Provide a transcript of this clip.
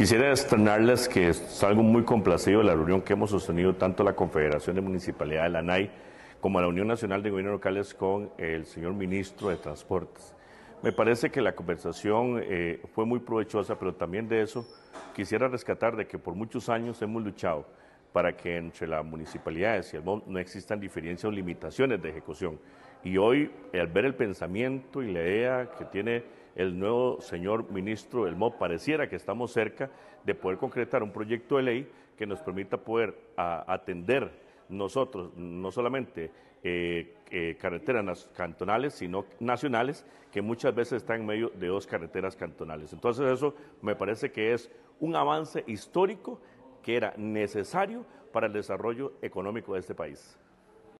Quisiera externarles que algo muy complacido la reunión que hemos sostenido tanto la Confederación de Municipalidades de la Nai como la Unión Nacional de Gobiernos Locales con el señor ministro de Transportes. Me parece que la conversación eh, fue muy provechosa, pero también de eso quisiera rescatar de que por muchos años hemos luchado para que entre las municipalidades y el MOB no existan diferencias o limitaciones de ejecución. Y hoy, al ver el pensamiento y la idea que tiene el nuevo señor ministro del MOB, pareciera que estamos cerca de poder concretar un proyecto de ley que nos permita poder atender nosotros, no solamente eh, eh, carreteras cantonales, sino nacionales, que muchas veces están en medio de dos carreteras cantonales. Entonces eso me parece que es un avance histórico que era necesario para el desarrollo económico de este país.